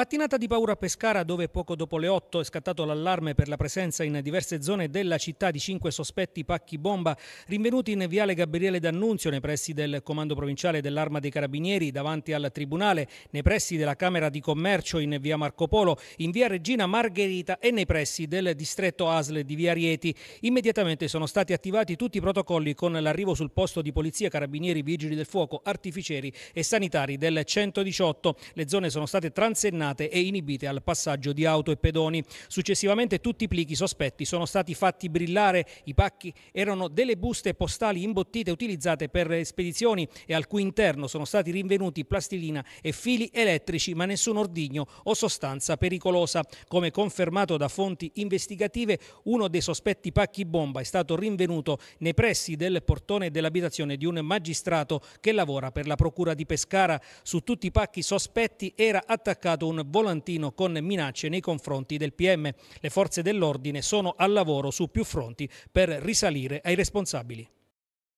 Mattinata di paura a Pescara, dove poco dopo le 8 è scattato l'allarme per la presenza in diverse zone della città di cinque sospetti pacchi bomba rinvenuti in viale Gabriele D'Annunzio nei pressi del comando provinciale dell'Arma dei Carabinieri davanti al Tribunale, nei pressi della Camera di Commercio in via Marco Polo, in via Regina Margherita e nei pressi del distretto Asle di via Rieti. Immediatamente sono stati attivati tutti i protocolli con l'arrivo sul posto di polizia, carabinieri, vigili del fuoco, artificieri e sanitari del 118. Le zone sono state transennate frenate e inibite al passaggio di auto e pedoni. Successivamente tutti i plichi sospetti sono stati fatti brillare, i pacchi erano delle buste postali imbottite utilizzate per le spedizioni e al cui interno sono stati rinvenuti plastilina e fili elettrici, ma nessun ordigno o sostanza pericolosa. Come confermato da fonti investigative, uno dei sospetti pacchi bomba è stato rinvenuto nei pressi del portone dell'abitazione di un magistrato che lavora per la Procura di Pescara. Su tutti i pacchi sospetti era attaccato un volantino con minacce nei confronti del PM. Le forze dell'ordine sono al lavoro su più fronti per risalire ai responsabili.